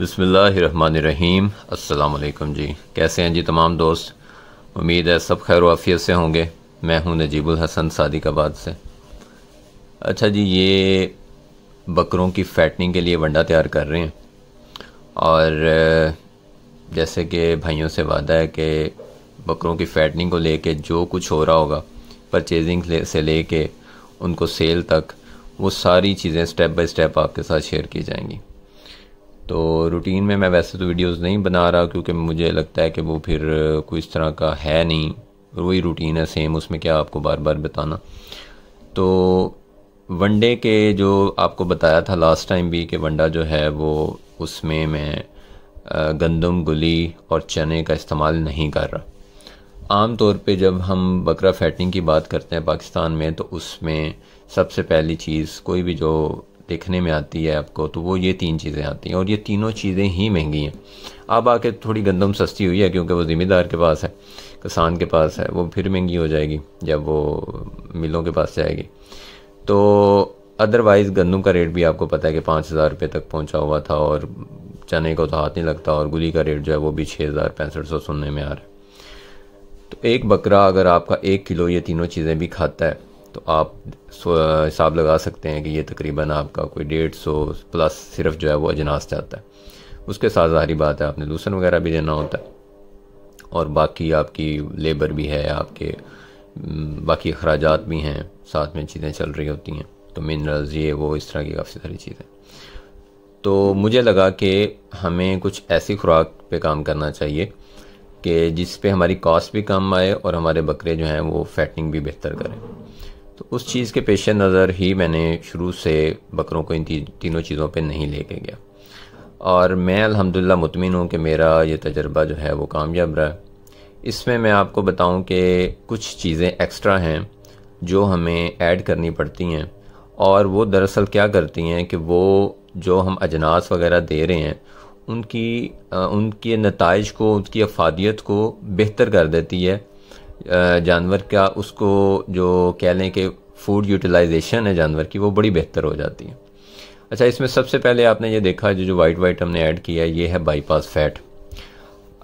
بسم اللہ الرحمن الرحیم السلام علیکم جی کیسے ہیں جی تمام دوست امید ہے سب خیر و عافیت سے ہوں گے میں ہوں نجیب الحسن صادق آباد سے اچھا جی یہ بکروں کی فیٹنگ کے لیے ونڈا تیار کر رہے ہیں اور جیسے کہ بھائیوں سے وعدہ ہے کہ بکروں کی فیٹنگ کو لے کے جو کچھ ہو رہا ہوگا پرچیزنگ سے لے کے ان کو سیل تک وہ ساری چیزیں سٹیپ بائی سٹیپ آپ کے ساتھ شیئر کی جائیں گی تو روٹین میں میں ویسے تو ویڈیوز نہیں بنا رہا کیونکہ مجھے لگتا ہے کہ وہ پھر کوئی اس طرح کا ہے نہیں وہی روٹین ہے سیم اس میں کیا آپ کو بار بار بتانا تو ونڈے کے جو آپ کو بتایا تھا لاسٹ ٹائم بھی کہ ونڈا جو ہے وہ اس میں میں گندم گلی اور چنے کا استعمال نہیں کر رہا عام طور پہ جب ہم بکرا فیٹنگ کی بات کرتے ہیں پاکستان میں تو اس میں سب سے پہلی چیز کوئی بھی جو دیکھنے میں آتی ہے آپ کو تو وہ یہ تین چیزیں آتی ہیں اور یہ تینوں چیزیں ہی مہنگی ہیں اب آ کے تھوڑی گندم سستی ہوئی ہے کیونکہ وہ ذمہ دار کے پاس ہے کسان کے پاس ہے وہ پھر مہنگی ہو جائے گی جب وہ ملوں کے پاس جائے گی تو ادر وائز گندم کا ریٹ بھی آپ کو پتہ ہے کہ پانچ ہزار روپے تک پہنچا ہوا تھا اور چنے کو تو ہاتھ نہیں لگتا اور گلی کا ریٹ جو ہے وہ بھی چھ ہزار پینسٹھ سو سننے میں آ رہا ہے تو ایک بکرا اگر آپ کا ایک کلو یہ تینوں چیزیں بھی کھاتا ہے تو آپ حساب لگا سکتے ہیں کہ یہ تقریباً آپ کا کوئی ڈیڑھ سو پلس صرف جو ہے وہ اجناس جاتا ہے اس کے ساتھ ظاہری بات ہے آپ نے لوسن وغیرہ بھی دینا ہوتا ہے اور باقی آپ کی لیبر بھی ہے آپ کے باقی اخراجات بھی ہیں ساتھ میں چیزیں چل رہی ہوتی ہیں تو منرلز یہ وہ اس طرح کی کافی ساری چیزیں تو مجھے لگا کہ ہمیں کچھ ایسی خوراک پہ کام کرنا چاہیے کہ جس پہ ہماری کاسٹ بھی کم آئے اور ہمارے بکرے جو ہیں وہ فیٹنگ بھی بہتر کریں تو اس چیز کے پیش نظر ہی میں نے شروع سے بکروں کو ان تینوں چیزوں پہ نہیں لے کے گیا اور میں الحمدللہ مطمئن ہوں کہ میرا یہ تجربہ جو ہے وہ کامیاب رہا ہے اس میں میں آپ کو بتاؤں کہ کچھ چیزیں ایکسٹرا ہیں جو ہمیں ایڈ کرنی پڑتی ہیں اور وہ دراصل کیا کرتی ہیں کہ وہ جو ہم اجناس وغیرہ دے رہے ہیں ان کی ان کے نتائج کو ان کی افادیت کو بہتر کر دیتی ہے جانور کا اس کو جو کہہ لیں کہ فوڈ یوٹیلائزیشن ہے جانور کی وہ بڑی بہتر ہو جاتی ہے اچھا اس میں سب سے پہلے آپ نے یہ دیکھا جو جو وائٹ وائٹ ہم نے ایڈ کیا ہے یہ ہے بائی پاس فیٹ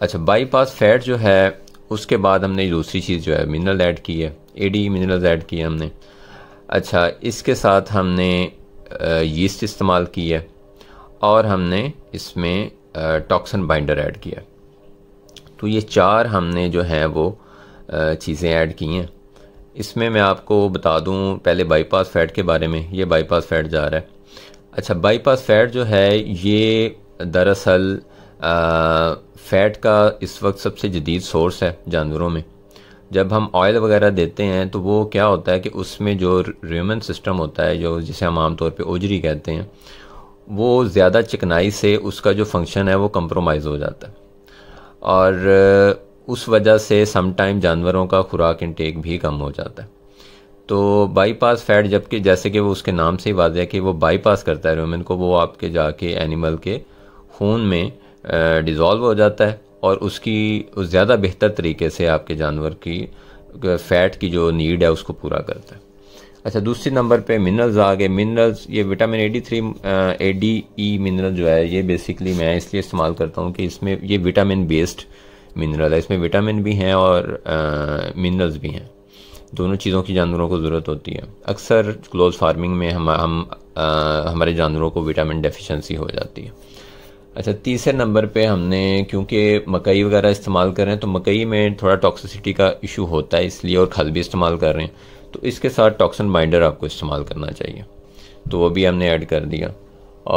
اچھا بائی پاس فیٹ جو ہے اس کے بعد ہم نے دوسری چیز جو ہے منرل ایڈ کی ہے اے ڈی منرل ایڈ کیا ہم نے اچھا اس کے ساتھ ہم نے یسٹ استعمال کی ہے اور ہم نے اس میں ٹاکسن بائنڈر ایڈ کیا تو یہ چار ہم نے جو ہیں وہ چیزیں ایڈ کی ہیں اس میں میں آپ کو بتا دوں پہلے بائی پاس فیٹ کے بارے میں یہ بائی پاس فیٹ جا رہا ہے اچھا بائی پاس فیٹ جو ہے یہ دراصل فیٹ کا اس وقت سب سے جدید سورس ہے جانوروں میں جب ہم آئل وغیرہ دیتے ہیں تو وہ کیا ہوتا ہے کہ اس میں جو ریومن سسٹم ہوتا ہے جو جسے ہم عام طور پہ اوجری کہتے ہیں وہ زیادہ چکنائی سے اس کا جو فنکشن ہے وہ کمپرومائز ہو جاتا ہے اور اس وجہ سے سم ٹائم جانوروں کا خوراک انٹیک بھی کم ہو جاتا ہے تو بائی پاس فیٹ جب کہ جیسے کہ وہ اس کے نام سے ہی واضح ہے کہ وہ بائی پاس کرتا ہے رومن کو وہ آپ کے جا کے اینیمل کے خون میں ڈیزالو ہو جاتا ہے اور اس کی زیادہ بہتر طریقے سے آپ کے جانور کی فیٹ کی جو نیڈ ہے اس کو پورا کرتا ہے اچھا دوسری نمبر پہ منرلز آ گئے منرلز یہ وٹامن ایڈی تھری ایڈی ای منرل جو ہے یہ بیسیکلی میں اس لیے استعمال کرتا ہوں کہ اس میں یہ وٹامن بیسڈ منرل ہے اس میں وٹامن بھی ہیں اور منرلز بھی ہیں دونوں چیزوں کی جانوروں کو ضرورت ہوتی ہے اکثر کلوز فارمنگ میں ہم ہمارے جانوروں کو وٹامن ڈیفیشنسی ہو جاتی ہے اچھا تیسرے نمبر پہ ہم نے کیونکہ مکئی وغیرہ استعمال کر رہے ہیں تو مکئی میں تھوڑا ٹاکسیسٹی کا ایشو ہوتا ہے اس لیے اور کھل بھی استعمال کر رہے ہیں تو اس کے ساتھ ٹاکسن بائنڈر آپ کو استعمال کرنا چاہیے تو وہ بھی ہم نے ایڈ کر دیا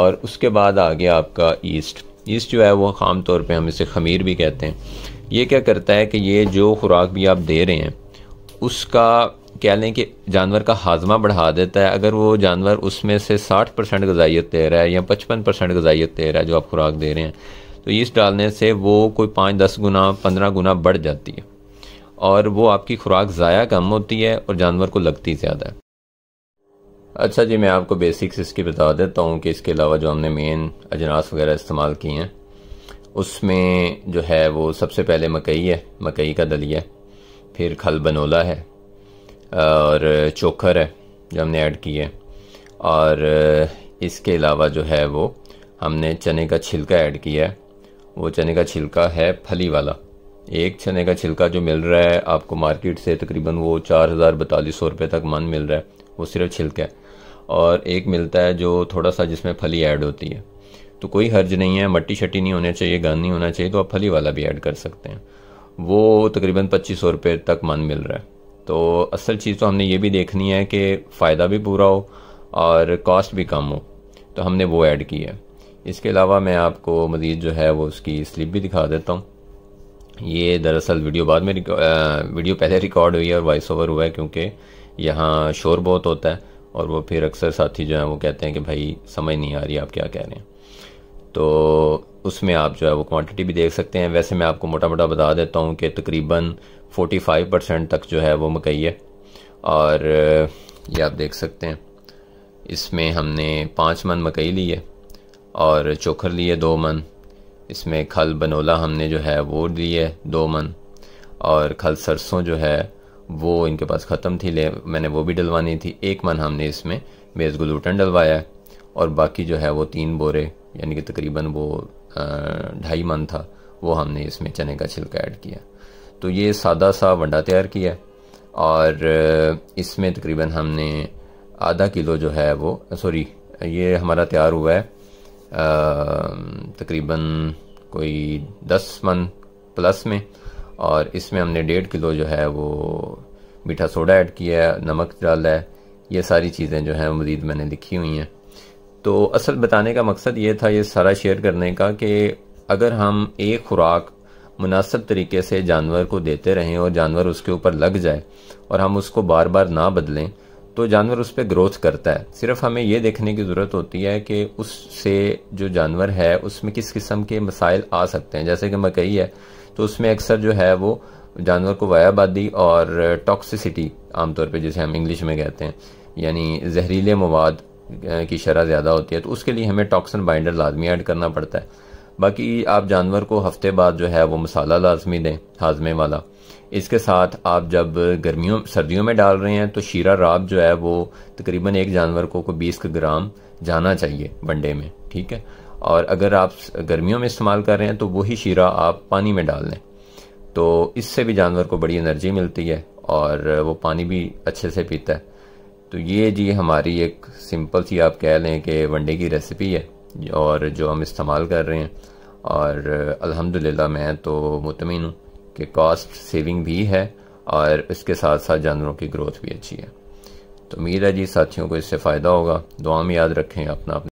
اور اس کے بعد آ گیا آپ کا ایسٹ اس جو ہے وہ عام طور پہ ہم اسے خمیر بھی کہتے ہیں یہ کیا کرتا ہے کہ یہ جو خوراک بھی آپ دے رہے ہیں اس کا کہہ لیں کہ جانور کا ہاضمہ بڑھا دیتا ہے اگر وہ جانور اس میں سے ساٹھ پرسنٹ غذائیت دے رہا ہے یا پچپن پرسینٹ غذائیت دے رہا ہے جو آپ خوراک دے رہے ہیں تو اس ڈالنے سے وہ کوئی پانچ دس گنا پندرہ گنا بڑھ جاتی ہے اور وہ آپ کی خوراک ضائع کم ہوتی ہے اور جانور کو لگتی زیادہ ہے اچھا جی میں آپ کو بیسکس اس کی بتا دیتا ہوں کہ اس کے علاوہ جو ہم نے مین اجناس وغیرہ استعمال کیے ہیں اس میں جو ہے وہ سب سے پہلے مکئی ہے مکئی کا دلیا پھر کھل بنولا ہے اور چوکھر ہے جو ہم نے ایڈ کی ہے اور اس کے علاوہ جو ہے وہ ہم نے چنے کا چھلکا ایڈ کیا ہے وہ چنے کا چھلکا ہے پھلی والا ایک چنے کا چھلکا جو مل رہا ہے آپ کو مارکیٹ سے تقریباً وہ چار ہزار بتالیس سو روپے تک من مل رہا ہے وہ صرف چھلکا ہے اور ایک ملتا ہے جو تھوڑا سا جس میں پھلی ایڈ ہوتی ہے تو کوئی حرج نہیں ہے مٹی شٹی نہیں ہونے چاہیے گان نہیں ہونا چاہیے تو آپ پھلی والا بھی ایڈ کر سکتے ہیں وہ تقریباً پچیس سو روپے تک من مل رہا ہے تو اصل چیز تو ہم نے یہ بھی دیکھنی ہے کہ فائدہ بھی پورا ہو اور کاسٹ بھی کم ہو تو ہم نے وہ ایڈ کی ہے اس کے علاوہ میں آپ کو مزید جو ہے وہ اس کی سلپ بھی دکھا دیتا ہوں یہ دراصل ویڈیو بعد میں ویڈیو پہلے ریکارڈ ہوئی ہے اور وائس اوور ہوا ہے کیونکہ یہاں شور بہت ہوتا ہے اور وہ پھر اکثر ساتھی جو ہیں وہ کہتے ہیں کہ بھائی سمجھ نہیں آ رہی آپ کیا کہہ رہے ہیں تو اس میں آپ جو ہے وہ کوانٹیٹی بھی دیکھ سکتے ہیں ویسے میں آپ کو موٹا موٹا بتا دیتا ہوں کہ تقریباً فورٹی فائیو پرسینٹ تک جو ہے وہ مکئی ہے اور یہ آپ دیکھ سکتے ہیں اس میں ہم نے پانچ من مکئی لیے اور چوکھر لیے دو من اس میں کھل بنولا ہم نے جو ہے وہ لی ہے دو من اور کھل سرسوں جو ہے وہ ان کے پاس ختم تھی لے میں نے وہ بھی ڈلوانی تھی ایک من ہم نے اس میں بیس گلوٹن ڈلوایا ہے اور باقی جو ہے وہ تین بورے یعنی کہ تقریباً وہ ڈھائی من تھا وہ ہم نے اس میں چنے کا چھلکا ایڈ کیا تو یہ سادہ سا ونڈا تیار کیا اور اس میں تقریباً ہم نے آدھا کلو جو ہے وہ سوری یہ ہمارا تیار ہوا ہے تقریباً کوئی دس من پلس میں اور اس میں ہم نے ڈیڑھ کلو جو ہے وہ میٹھا سوڈا ایڈ کیا ہے نمک ڈالا ہے یہ ساری چیزیں جو ہیں مزید میں نے لکھی ہوئی ہیں تو اصل بتانے کا مقصد یہ تھا یہ سارا شیئر کرنے کا کہ اگر ہم ایک خوراک مناسب طریقے سے جانور کو دیتے رہیں اور جانور اس کے اوپر لگ جائے اور ہم اس کو بار بار نہ بدلیں تو جانور اس پہ گروتھ کرتا ہے صرف ہمیں یہ دیکھنے کی ضرورت ہوتی ہے کہ اس سے جو جانور ہے اس میں کس قسم کے مسائل آ سکتے ہیں جیسے کہ مکئی ہے تو اس میں اکثر جو ہے وہ جانور کو وایا آبادی اور ٹاکسیسٹی عام طور پہ جسے ہم انگلش میں کہتے ہیں یعنی زہریلے مواد کی شرح زیادہ ہوتی ہے تو اس کے لیے ہمیں ٹاکسن بائنڈر لازمی ایڈ کرنا پڑتا ہے باقی آپ جانور کو ہفتے بعد جو ہے وہ مسالہ لازمی دیں ہاضمے والا اس کے ساتھ آپ جب گرمیوں سردیوں میں ڈال رہے ہیں تو شیرہ راب جو ہے وہ تقریباً ایک جانور کو کوئی بیس گرام جانا چاہیے ونڈے میں ٹھیک ہے اور اگر آپ گرمیوں میں استعمال کر رہے ہیں تو وہی شیرہ آپ پانی میں ڈال لیں تو اس سے بھی جانور کو بڑی انرجی ملتی ہے اور وہ پانی بھی اچھے سے پیتا ہے تو یہ جی ہماری ایک سمپل سی آپ کہہ لیں کہ ونڈے کی ریسیپی ہے اور جو ہم استعمال کر رہے ہیں اور الحمدللہ میں تو مطمئن ہوں کہ کاسٹ سیونگ بھی ہے اور اس کے ساتھ ساتھ جانوروں کی گروتھ بھی اچھی ہے تو امید ہے جی ساتھیوں کو اس سے فائدہ ہوگا دعا میں یاد رکھیں اپنا اپنا